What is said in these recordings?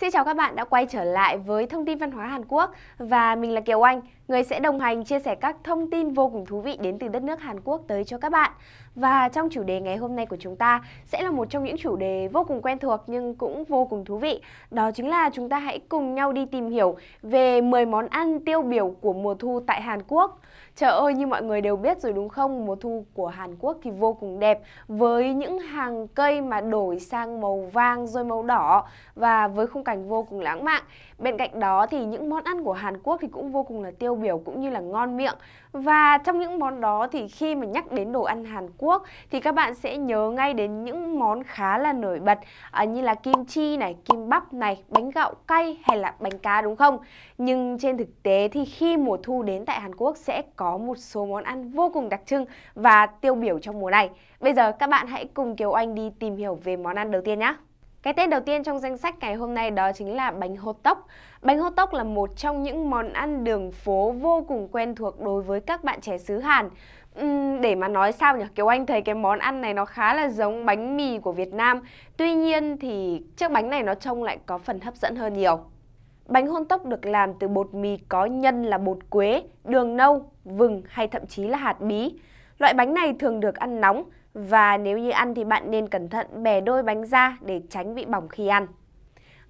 Xin chào các bạn đã quay trở lại với thông tin văn hóa Hàn Quốc và mình là Kiều Anh người sẽ đồng hành chia sẻ các thông tin vô cùng thú vị đến từ đất nước Hàn Quốc tới cho các bạn. Và trong chủ đề ngày hôm nay của chúng ta sẽ là một trong những chủ đề vô cùng quen thuộc nhưng cũng vô cùng thú vị. Đó chính là chúng ta hãy cùng nhau đi tìm hiểu về 10 món ăn tiêu biểu của mùa thu tại Hàn Quốc. Trời ơi, như mọi người đều biết rồi đúng không? Mùa thu của Hàn Quốc thì vô cùng đẹp với những hàng cây mà đổi sang màu vàng rồi màu đỏ và với khung cảnh vô cùng lãng mạn. Bên cạnh đó thì những món ăn của Hàn Quốc thì cũng vô cùng là tiêu biểu cũng như là ngon miệng. Và trong những món đó thì khi mà nhắc đến đồ ăn Hàn Quốc thì các bạn sẽ nhớ ngay đến những món khá là nổi bật à, như là kim chi này, kim bắp này, bánh gạo cay hay là bánh cá đúng không? Nhưng trên thực tế thì khi mùa thu đến tại Hàn Quốc sẽ có một số món ăn vô cùng đặc trưng và tiêu biểu trong mùa này. Bây giờ các bạn hãy cùng Kiều Anh đi tìm hiểu về món ăn đầu tiên nhé. Cái tên đầu tiên trong danh sách ngày hôm nay đó chính là bánh hốt tốc. Bánh hốt tốc là một trong những món ăn đường phố vô cùng quen thuộc đối với các bạn trẻ xứ Hàn. Uhm, để mà nói sao nhỉ, kiểu Anh thấy cái món ăn này nó khá là giống bánh mì của Việt Nam. Tuy nhiên thì chiếc bánh này nó trông lại có phần hấp dẫn hơn nhiều. Bánh hôn tốc được làm từ bột mì có nhân là bột quế, đường nâu, vừng hay thậm chí là hạt bí. Loại bánh này thường được ăn nóng, và nếu như ăn thì bạn nên cẩn thận bẻ đôi bánh ra để tránh bị bỏng khi ăn.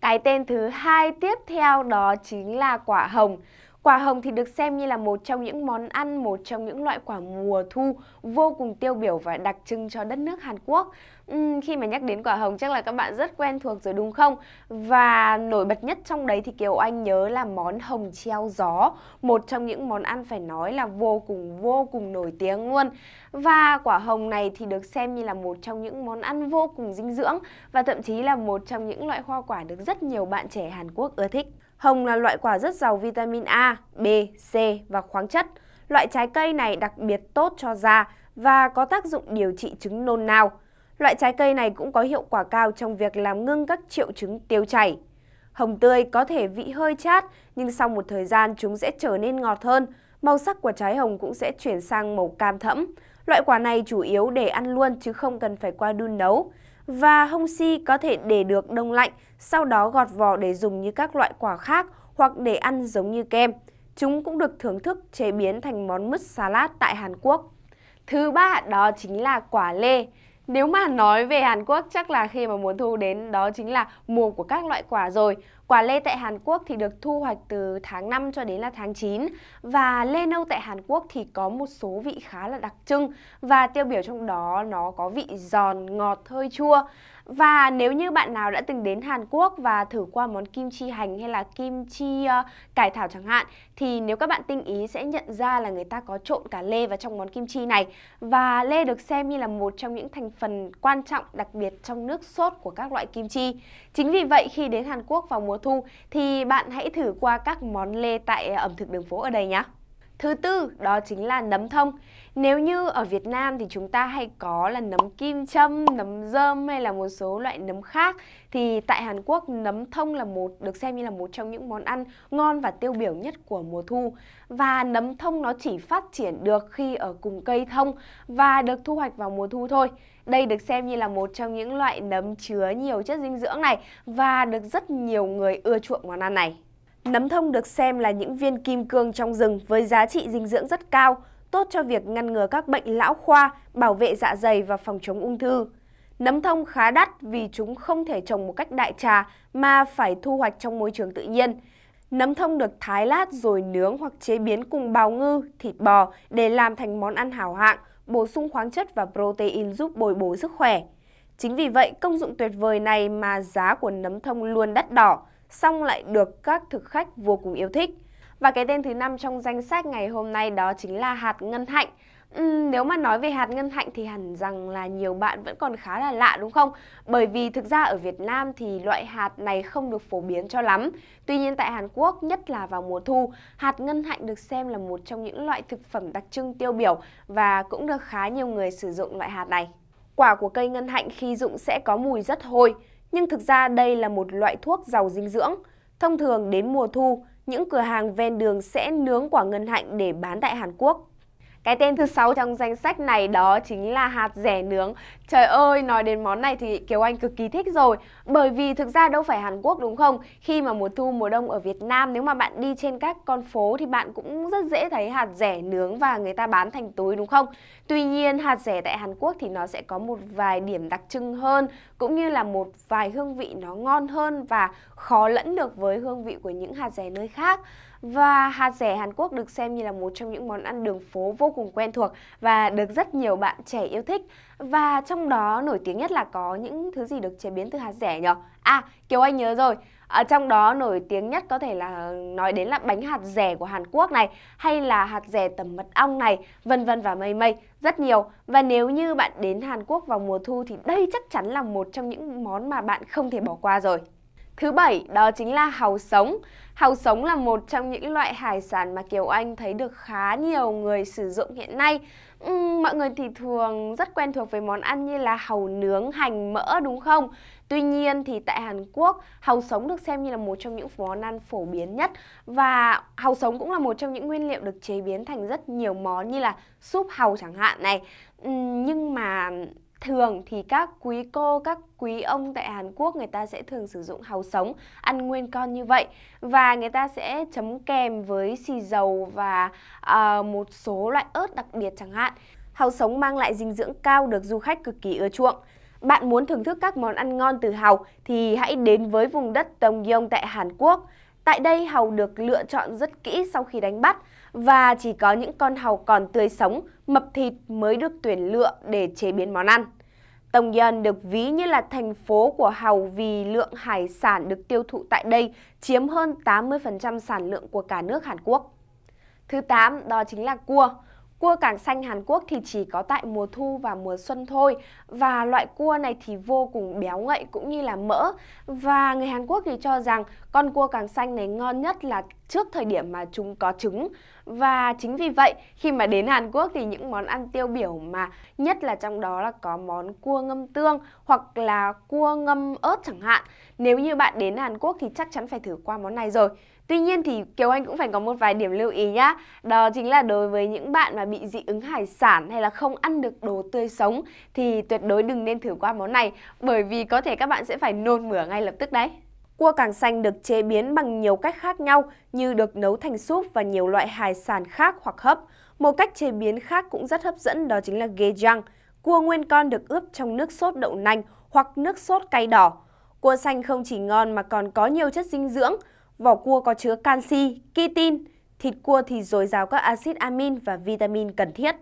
Cái tên thứ hai tiếp theo đó chính là quả hồng. Quả hồng thì được xem như là một trong những món ăn, một trong những loại quả mùa thu vô cùng tiêu biểu và đặc trưng cho đất nước Hàn Quốc. Uhm, khi mà nhắc đến quả hồng chắc là các bạn rất quen thuộc rồi đúng không? Và nổi bật nhất trong đấy thì Kiều Anh nhớ là món hồng treo gió, một trong những món ăn phải nói là vô cùng vô cùng nổi tiếng luôn. Và quả hồng này thì được xem như là một trong những món ăn vô cùng dinh dưỡng và thậm chí là một trong những loại hoa quả được rất nhiều bạn trẻ Hàn Quốc ưa thích. Hồng là loại quả rất giàu vitamin A, B, C và khoáng chất. Loại trái cây này đặc biệt tốt cho da và có tác dụng điều trị chứng nôn nao. Loại trái cây này cũng có hiệu quả cao trong việc làm ngưng các triệu chứng tiêu chảy. Hồng tươi có thể vị hơi chát, nhưng sau một thời gian chúng sẽ trở nên ngọt hơn. Màu sắc của trái hồng cũng sẽ chuyển sang màu cam thẫm. Loại quả này chủ yếu để ăn luôn chứ không cần phải qua đun nấu và hông si có thể để được đông lạnh, sau đó gọt vỏ để dùng như các loại quả khác hoặc để ăn giống như kem. Chúng cũng được thưởng thức chế biến thành món mứt salad tại Hàn Quốc. Thứ ba đó chính là quả lê. Nếu mà nói về Hàn Quốc chắc là khi mà mùa thu đến đó chính là mùa của các loại quả rồi Quả lê tại Hàn Quốc thì được thu hoạch từ tháng 5 cho đến là tháng 9 và lê nâu tại Hàn Quốc thì có một số vị khá là đặc trưng và tiêu biểu trong đó nó có vị giòn, ngọt, hơi chua. Và nếu như bạn nào đã từng đến Hàn Quốc và thử qua món kim chi hành hay là kim chi uh, cải thảo chẳng hạn thì nếu các bạn tinh ý sẽ nhận ra là người ta có trộn cả lê vào trong món kim chi này và lê được xem như là một trong những thành phần quan trọng đặc biệt trong nước sốt của các loại kim chi. Chính vì vậy khi đến Hàn Quốc vào mùa mùa thu thì bạn hãy thử qua các món lê tại ờ, ẩm thực đường phố ở đây nhé. Thứ tư đó chính là nấm thông. Nếu như ở Việt Nam thì chúng ta hay có là nấm kim châm, nấm dơm hay là một số loại nấm khác thì tại Hàn Quốc nấm thông là một được xem như là một trong những món ăn ngon và tiêu biểu nhất của mùa thu. Và nấm thông nó chỉ phát triển được khi ở cùng cây thông và được thu hoạch vào mùa thu thôi. Đây được xem như là một trong những loại nấm chứa nhiều chất dinh dưỡng này và được rất nhiều người ưa chuộng món ăn này. Nấm thông được xem là những viên kim cương trong rừng với giá trị dinh dưỡng rất cao, tốt cho việc ngăn ngừa các bệnh lão khoa, bảo vệ dạ dày và phòng chống ung thư. Nấm thông khá đắt vì chúng không thể trồng một cách đại trà mà phải thu hoạch trong môi trường tự nhiên. Nấm thông được thái lát rồi nướng hoặc chế biến cùng bào ngư, thịt bò để làm thành món ăn hảo hạng, bổ sung khoáng chất và protein giúp bồi bổ sức khỏe. Chính vì vậy, công dụng tuyệt vời này mà giá của nấm thông luôn đắt đỏ, song lại được các thực khách vô cùng yêu thích. Và cái tên thứ năm trong danh sách ngày hôm nay đó chính là hạt ngân hạnh. Ừm, nếu mà nói về hạt ngân hạnh thì hẳn rằng là nhiều bạn vẫn còn khá là lạ đúng không? Bởi vì thực ra ở Việt Nam thì loại hạt này không được phổ biến cho lắm. Tuy nhiên tại Hàn Quốc, nhất là vào mùa thu, hạt ngân hạnh được xem là một trong những loại thực phẩm đặc trưng tiêu biểu và cũng được khá nhiều người sử dụng loại hạt này. Quả của cây ngân hạnh khi dụng sẽ có mùi rất hôi, nhưng thực ra đây là một loại thuốc giàu dinh dưỡng. Thông thường đến mùa thu, những cửa hàng ven đường sẽ nướng quả ngân hạnh để bán tại Hàn Quốc cái tên thứ sáu trong danh sách này đó chính là hạt rẻ nướng. Trời ơi, nói đến món này thì Kiều Anh cực kỳ thích rồi, bởi vì thực ra đâu phải Hàn Quốc đúng không? Khi mà mùa thu mùa đông ở Việt Nam nếu mà bạn đi trên các con phố thì bạn cũng rất dễ thấy hạt rẻ nướng và người ta bán thành túi đúng không? Tuy nhiên hạt rẻ tại Hàn Quốc thì nó sẽ có một vài điểm đặc trưng hơn cũng như là một vài hương vị nó ngon hơn và khó lẫn được với hương vị của những hạt rẻ nơi khác. Và hạt rẻ Hàn Quốc được xem như là một trong những món ăn đường phố vô cùng quen thuộc và được rất nhiều bạn trẻ yêu thích. Và trong đó nổi tiếng nhất là có những thứ gì được chế biến từ hạt rẻ nhỉ? À, Kiều Anh nhớ rồi. Ở trong đó nổi tiếng nhất có thể là ờ, nói đến là bánh hạt rẻ của Hàn Quốc này hay là hạt rẻ tẩm mật ong này, vân vân và mây mây, rất nhiều. Và nếu như bạn đến Hàn Quốc vào mùa thu thì đây chắc chắn là một trong những món mà bạn không thể bỏ qua rồi. Thứ bảy đó chính là hàu sống. Hàu sống là một trong những loại hải sản mà Kiều Anh thấy được khá nhiều người sử dụng hiện nay. Uhm, mọi người thì thường rất quen thuộc với món ăn như là hàu nướng, hành, mỡ đúng không? Tuy nhiên thì tại Hàn Quốc, hàu sống được xem như là một trong những món ăn phổ biến nhất và hàu sống cũng là một trong những nguyên liệu được chế biến thành rất nhiều món như là súp hàu chẳng hạn này. Uhm, nhưng mà thường thì các quý cô, các quý ông tại Hàn Quốc người ta sẽ thường sử dụng hàu sống ăn nguyên con như vậy và người ta sẽ chấm kèm với xì dầu và uh, một số loại ớt đặc biệt chẳng hạn. Hàu sống mang lại dinh dưỡng cao được du khách cực kỳ ưa chuộng. Bạn muốn thưởng thức các món ăn ngon từ hàu thì hãy đến với vùng đất tông Tongyeong tại Hàn Quốc. Tại đây hàu được lựa chọn rất kỹ sau khi đánh bắt và chỉ có những con hàu còn tươi sống, mập thịt mới được tuyển lựa để chế biến món ăn. Tổng Nhân được ví như là thành phố của hàu vì lượng hải sản được tiêu thụ tại đây chiếm hơn 80% sản lượng của cả nước Hàn Quốc. Thứ 8 đó chính là cua. Cua càng xanh Hàn Quốc thì chỉ có tại mùa thu và mùa xuân thôi và loại cua này thì vô cùng béo ngậy cũng như là mỡ và người Hàn Quốc thì cho rằng con cua càng xanh này ngon nhất là trước thời điểm mà chúng có trứng và chính vì vậy khi mà đến Hàn Quốc thì những món ăn tiêu biểu mà nhất là trong đó là có món cua ngâm tương hoặc là cua ngâm ớt chẳng hạn. Nếu như bạn đến Hàn Quốc thì chắc chắn phải thử qua món này rồi. Tuy nhiên thì Kiều Anh cũng phải có một vài điểm lưu ý nhá. Đó chính là đối với những bạn mà bị dị ứng hải sản hay là không ăn được đồ tươi sống thì tuyệt đối đừng nên thử qua món này bởi vì có thể các bạn sẽ phải nôn mửa ngay lập tức đấy. Cua càng xanh được chế biến bằng nhiều cách khác nhau như được nấu thành súp và nhiều loại hải sản khác hoặc hấp. Một cách chế biến khác cũng rất hấp dẫn đó chính là gejang. Cua nguyên con được ướp trong nước sốt đậu nành hoặc nước sốt cay đỏ. Cua xanh không chỉ ngon mà còn có nhiều chất dinh dưỡng. Vỏ cua có chứa canxi, kitin. Thịt cua thì dồi dào các axit amin và vitamin cần thiết.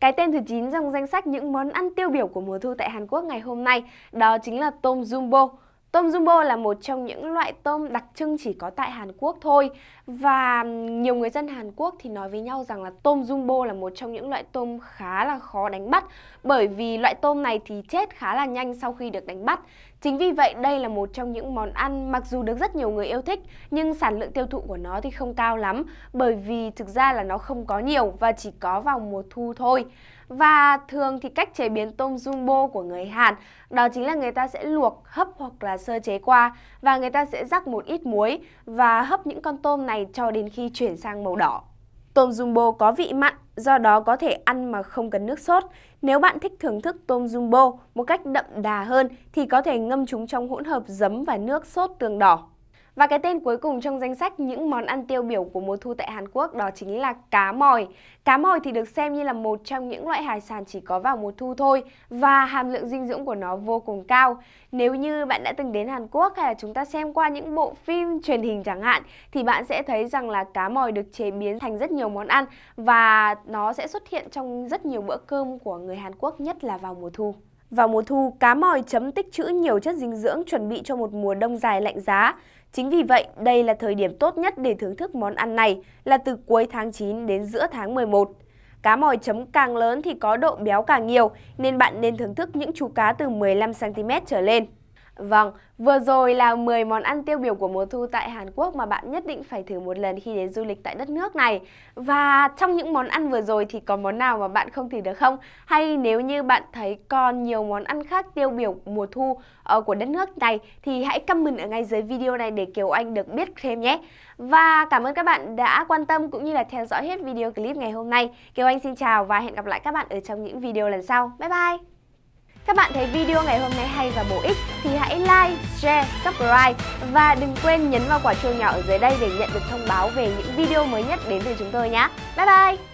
Cái tên thứ 9 trong danh sách những món ăn tiêu biểu của mùa thu tại Hàn Quốc ngày hôm nay đó chính là tôm jumbo. Tôm jumbo là một trong những loại tôm đặc trưng chỉ có tại Hàn Quốc thôi và nhiều người dân Hàn Quốc thì nói với nhau rằng là tôm jumbo là một trong những loại tôm khá là khó đánh bắt bởi vì loại tôm này thì chết khá là nhanh sau khi được đánh bắt. Chính vì vậy đây là một trong những món ăn mặc dù được rất nhiều người yêu thích nhưng sản lượng tiêu thụ của nó thì không cao lắm bởi vì thực ra là nó không có nhiều và chỉ có vào mùa thu thôi. Và thường thì cách chế biến tôm jumbo của người Hàn đó chính là người ta sẽ luộc, hấp hoặc là sơ chế qua và người ta sẽ rắc một ít muối và hấp những con tôm này cho đến khi chuyển sang màu đỏ. Tôm jumbo có vị mặn do đó có thể ăn mà không cần nước sốt. Nếu bạn thích thưởng thức tôm jumbo một cách đậm đà hơn thì có thể ngâm chúng trong hỗn hợp giấm và nước sốt tương đỏ. Và cái tên cuối cùng trong danh sách những món ăn tiêu biểu của mùa thu tại Hàn Quốc đó chính là cá mòi. Cá mòi thì được xem như là một trong những loại hải sản chỉ có vào mùa thu thôi và hàm lượng dinh dưỡng của nó vô cùng cao. Nếu như bạn đã từng đến Hàn Quốc hay là chúng ta xem qua những bộ phim truyền hình chẳng hạn thì bạn sẽ thấy rằng là cá mòi được chế biến thành rất nhiều món ăn và nó sẽ xuất hiện trong rất nhiều bữa cơm của người Hàn Quốc nhất là vào mùa thu. Vào mùa thu, cá mòi chấm tích trữ nhiều chất dinh dưỡng chuẩn bị cho một mùa đông dài lạnh giá. Chính vì vậy, đây là thời điểm tốt nhất để thưởng thức món ăn này là từ cuối tháng 9 đến giữa tháng 11. Cá mòi chấm càng lớn thì có độ béo càng nhiều, nên bạn nên thưởng thức những chú cá từ 15cm trở lên. Vâng, vừa rồi là 10 món ăn tiêu biểu của mùa thu tại Hàn Quốc mà bạn nhất định phải thử một lần khi đến du lịch tại đất nước này. Và trong những món ăn vừa rồi thì có món nào mà bạn không thử được không? Hay nếu như bạn thấy còn nhiều món ăn khác tiêu biểu mùa thu ờ, của đất nước này thì hãy comment ở ngay dưới video này để Kiều Anh được biết thêm nhé. Và cảm ơn các bạn đã quan tâm cũng như là theo dõi hết video clip ngày hôm nay. Kiều Anh xin chào và hẹn gặp lại các bạn ở trong những video lần sau. Bye bye! Các bạn thấy video ngày hôm nay hay và bổ ích thì hãy like, share, subscribe và đừng quên nhấn vào quả chuông nhỏ ở dưới đây để nhận được thông báo về những video mới nhất đến từ chúng tôi nhé. Bye bye!